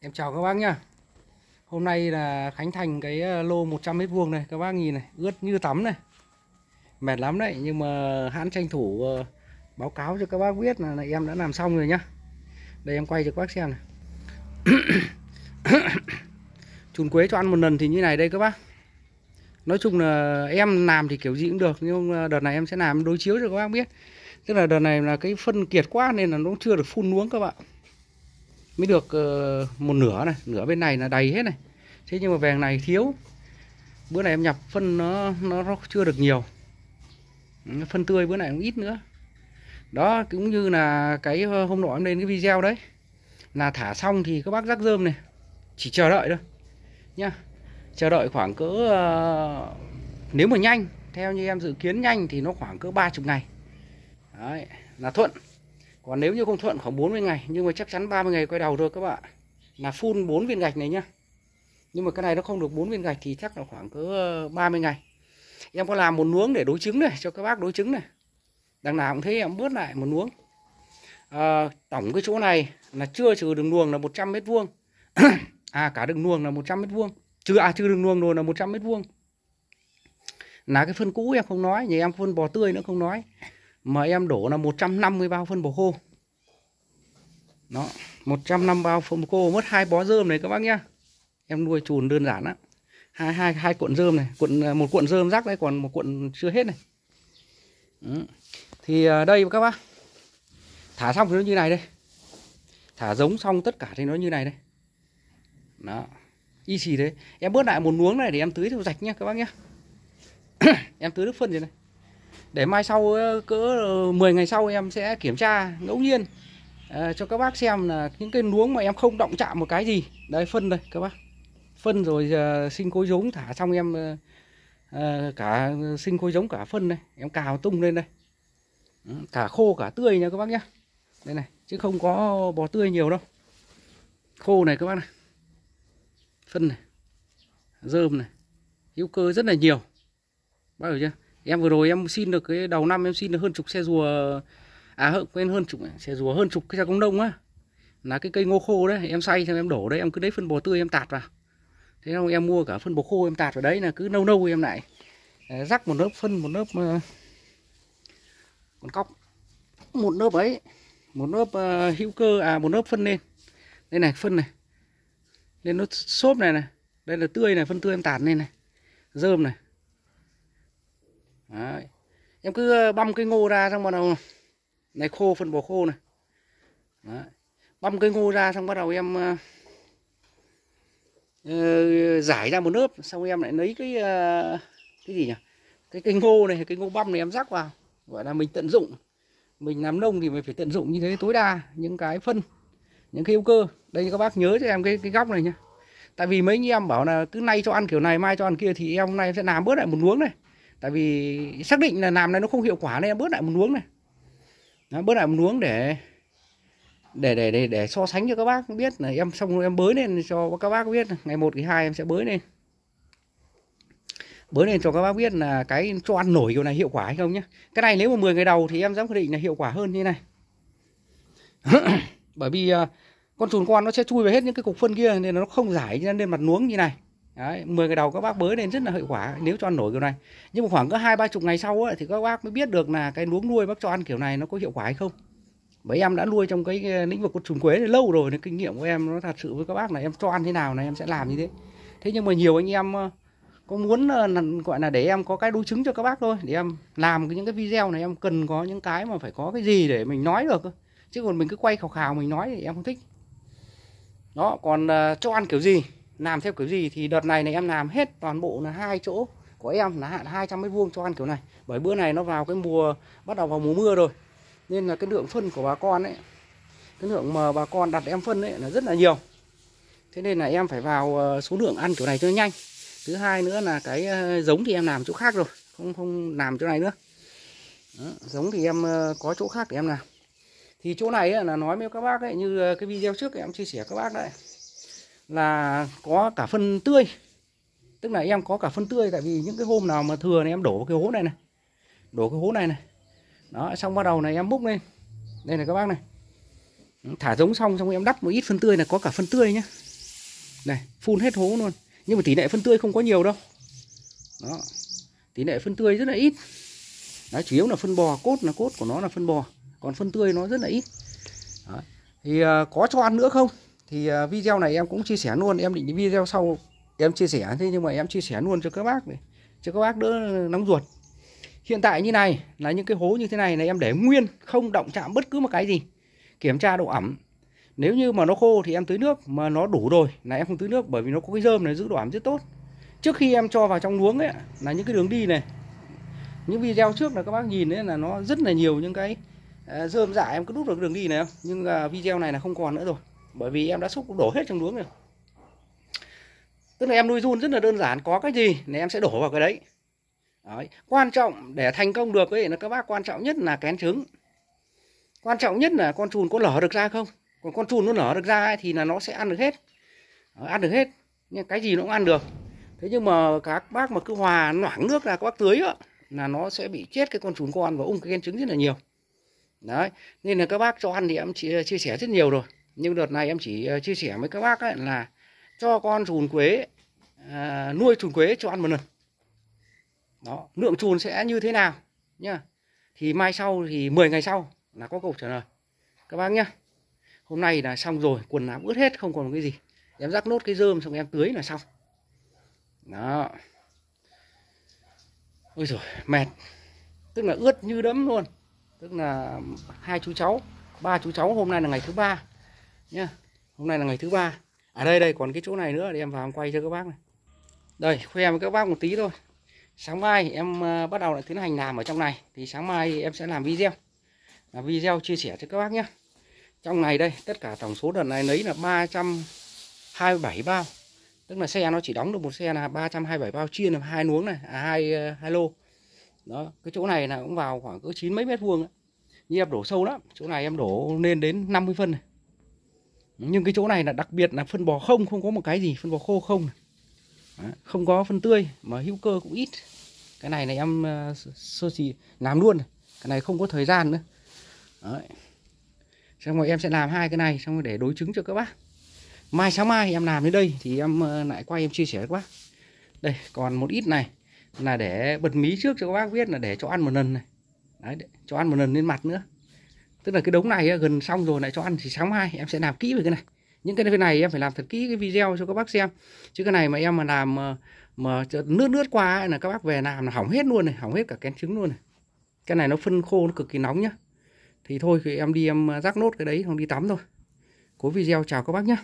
Em chào các bác nhá Hôm nay là khánh thành cái ờ, lô 100 mét vuông này Các bác nhìn này ướt như tắm này Mệt lắm đấy nhưng mà hãn tranh thủ ờ, báo cáo cho các bác biết là, em đã làm xong rồi nhá Đây em quay cho các bác xem này Chùn quế cho ăn một lần thì như này đây các bác Nói chung là em làm thì kiểu gì cũng được Nhưng đợt này em sẽ làm đối chiếu cho các bác biết Tức là đợt này là cái phân kiệt quá nên là nó chưa được phun uống các bạn mới được ờ, một nửa này nửa bên này là đầy hết này thế nhưng mà vàng này thiếu bữa này em nhập phân nó nó, chưa được nhiều ừ, phân tươi bữa này cũng ít nữa đó cũng như là cái ờ, hôm nọ em lên cái video đấy là thả xong thì các bác rắc rơm này chỉ chờ đợi thôi nhá chờ đợi khoảng cỡ uh, nếu mà nhanh theo như em dự kiến nhanh thì nó khoảng cỡ ba chục ngày đấy, là thuận còn nếu như không thuận khoảng 40 ngày nhưng mà chắc chắn 30 ngày quay đầu rồi các bạn là phun 4 viên gạch này nhá nhưng mà cái này nó không được 4 viên gạch thì chắc là khoảng cỡ 30 ờ, ngày em có làm một nuống để đối chứng này cho các bác đối chứng này đằng nào cũng thế em bớt lại một nuống à, ờ, tổng cái chỗ này là chưa trừ đường luồng là 100 mét vuông à cả đường luồng là 100 mét vuông trừ à trừ đường luồng rồi là 100 mét vuông là cái phân cũ em không nói nhà em phân bò tươi nữa không nói mà em đổ là 150 bao phân bò khô đó 150 bao phân bò khô mất hai bó rơm này các bác nhá em nuôi chuồn đơn giản á hai hai hai cuộn rơm này cuộn à, một cuộn rơm rác đây còn một cuộn chưa hết này ừ. thì à, đây các bác thả xong thì nó như này đây thả giống xong tất cả thì nó như này đây đó y xì thế em bớt lại một luống này để em tưới theo rạch nhá các bác nhá em tưới nước phân gì này để mai sau ờ, cỡ 10 ờ, ngày sau em sẽ kiểm tra ngẫu nhiên à, cho các bác xem là những cái luống mà em không động chạm một cái gì đấy phân đây các bác phân rồi uh, sinh khối giống thả xong em uh, cả sinh khối giống cả phân đây em cào tung lên đây cả khô cả tươi nha các bác nhé đây này chứ không có bò tươi nhiều đâu khô này các bác này phân này dơm này hữu cơ rất là nhiều bác hiểu chưa em vừa rồi em xin được cái đầu năm em xin được hơn chục xe rùa à hơn quên hơn chục xe rùa hơn chục cái xe công đông á là cái cây ngô khô đấy em xay xong em đổ đấy em cứ lấy phân bò tươi em tạt vào thế không em mua cả phân bò khô em tạt vào đấy là cứ nâu nâu em lại ờ, rắc một lớp phân một lớp ờ, còn cóc một lớp ấy một lớp uh, hữu cơ à một lớp phân lên đây này phân này nên nó xốp này này đây là tươi này phân tươi em tạt lên này dơm này Đấy. em cứ ờ, băm cái ngô ra xong bắt đầu này khô phần bò khô này Đấy. băm cái ngô ra xong bắt đầu em uh, uh, giải ra một lớp xong em lại lấy cái uh, cái gì nhỉ cái cái ngô này cái ngô băm này em rắc vào gọi là mình tận dụng mình làm nông thì mình phải tận dụng như thế tối đa những cái phân những cái hữu cơ đây các bác nhớ cho em cái cái góc này nhá tại vì mấy anh em bảo là cứ nay cho ăn kiểu này mai cho ăn kia thì em hôm nay em sẽ làm bớt lại một luống này tại vì xác định là làm này nó không hiệu quả nên em bớt lại một luống này nó bớt lại một luống để để để để để so sánh cho các bác biết là em xong rồi em bới lên cho các bác biết ngày một ngày hai em sẽ bới lên bới lên cho các bác biết là cái cho ăn nổi kiểu này hiệu quả hay không nhé cái này nếu mà 10 ngày đầu thì em dám khẳng định là hiệu quả hơn như này bởi vì à, con chuồn con nó sẽ chui vào hết những cái cục phân kia nên nó không giải ra lên mặt nuống như này Đấy, 10 ngày đầu các bác bới lên rất là hiệu quả nếu cho ăn nổi kiểu này. Nhưng mà khoảng có hai ba chục ngày sau ấy, thì các bác mới biết được là cái luống nuôi bác cho ăn kiểu này nó có hiệu quả hay không. Bởi em đã nuôi trong cái lĩnh vực côn trùng quế này lâu rồi nên kinh nghiệm của em nó thật sự với các bác là em cho ăn thế nào là em sẽ làm như thế. Thế nhưng mà nhiều anh em có muốn là, gọi là để em có cái đối chứng cho các bác thôi để em làm những cái video này em cần có những cái mà phải có cái gì để mình nói được chứ còn mình cứ quay khảo khảo mình nói thì em không thích đó còn uh, cho ăn kiểu gì làm theo kiểu gì thì đợt này này em làm hết toàn bộ là hai chỗ của em là hạn 200 mét vuông cho ăn kiểu này bởi bữa này nó vào cái mùa bắt đầu vào mùa mưa rồi nên là cái lượng phân của bà con ấy cái lượng mà bà con đặt em phân ấy là rất là nhiều thế nên là em phải vào ờ, số lượng ăn kiểu này cho nhanh thứ hai nữa là cái ờ, giống thì em làm chỗ khác rồi không không làm chỗ này nữa Đó, giống thì em ờ, có chỗ khác để em làm thì chỗ này ấy, là nói với các bác ấy như cái video trước em chia sẻ các bác đấy là có cả phân tươi tức là em có cả phân tươi tại vì những cái hôm nào mà thừa này em đổ cái hố này này đổ cái hố này này đó xong bắt đầu này em bốc lên đây này các bác này thả giống xong xong em đắp một ít phân tươi là có cả phân tươi nhé này phun hết hố luôn nhưng mà tỷ lệ phân tươi không có nhiều đâu đó tỷ lệ phân tươi rất là ít đó chủ yếu là phân bò cốt là cốt của nó là phân bò còn phân tươi nó rất là ít đó. thì ờ, có cho ăn nữa không thì à, video này em cũng chia sẻ luôn em định video sau em chia sẻ thế nhưng mà em chia sẻ luôn cho các bác này cho các bác đỡ nóng ruột hiện tại như này là những cái hố như thế này này em để nguyên không động chạm bất cứ một cái gì kiểm tra độ ẩm nếu như mà nó khô thì em tưới nước mà nó đủ rồi là em không tưới nước bởi vì nó có cái rơm này giữ độ ẩm rất tốt trước khi em cho vào trong luống ấy là những cái đường đi này những video trước là các bác nhìn đấy là nó rất là nhiều những cái à, rơm dạ em cứ đút được đường đi này không nhưng à, video này là không còn nữa rồi bởi vì em đã xúc đổ hết trong luống rồi tức là em nuôi run rất là đơn giản có cái gì là em sẽ đổ vào cái đấy Đấy. quan trọng để thành công được ấy là các bác quan trọng nhất là kén trứng quan trọng nhất là con chuồn có lở được ra không còn con chuồn nó lở được ra ấy, thì là nó sẽ ăn được hết Đấy, ăn được hết nhưng cái gì nó cũng ăn được thế nhưng mà các bác mà cứ hòa loãng nước ra các bác tưới á là nó sẽ bị chết cái con chuồn con và ung cái kén trứng rất là nhiều đấy nên là các bác cho ăn thì em chia, chia sẻ rất nhiều rồi nhưng đợt này em chỉ ờ, chia sẻ với các bác ấy là cho con chuồn quế à, nuôi chuồn quế cho ăn một lần đó lượng chuồn sẽ như thế nào nhá thì mai sau thì 10 ngày sau là có câu trả lời các bác nhá hôm nay là xong rồi quần áo ướt hết không còn cái gì em rắc nốt cái rơm xong em tưới là xong đó ôi rồi mệt tức là ướt như đẫm luôn tức là hai chú cháu ba chú cháu hôm nay là ngày thứ ba nhá hôm nay là ngày thứ ba ở à, đây đây còn cái chỗ này nữa để em vào em quay cho các bác này đây khoe với các bác một tí thôi sáng mai em ờ, bắt đầu lại tiến hành làm ở trong này thì sáng mai em sẽ làm video là video chia sẻ cho các bác nhé trong này đây tất cả tổng số đợt này lấy là 327 bao tức là xe nó chỉ đóng được một xe là 327 bao chia làm hai luống này à, hai ờ, hai lô đó cái chỗ này là cũng vào khoảng cứ chín mấy mét vuông ấy. như em đổ sâu lắm chỗ này em đổ lên đến 50 phân này nhưng cái chỗ này là đặc biệt là phân bò không không có một cái gì phân bò khô không không có phân tươi mà hữu cơ cũng ít cái này này em ờ, sơ chỉ làm luôn cái này không có thời gian nữa Đấy. xong rồi em sẽ làm hai cái này xong rồi để đối chứng cho các bác mai sáng mai em làm đến đây thì em ờ, lại quay em chia sẻ các bác đây còn một ít này là để bật mí trước cho các bác biết là để cho ăn một lần này đấy để, cho ăn một lần lên mặt nữa tức là cái đống này gần xong rồi lại cho ăn thì sáng mai em sẽ làm kỹ về cái này những cái này em phải làm thật kỹ cái video cho các bác xem chứ cái này mà em mà làm mà, mà nước nước qua ấy, là các bác về làm là hỏng hết luôn này hỏng hết cả kén trứng luôn này cái này nó phân khô nó cực kỳ nóng nhá thì thôi thì em đi em rắc nốt cái đấy không đi tắm thôi cuối video chào các bác nhé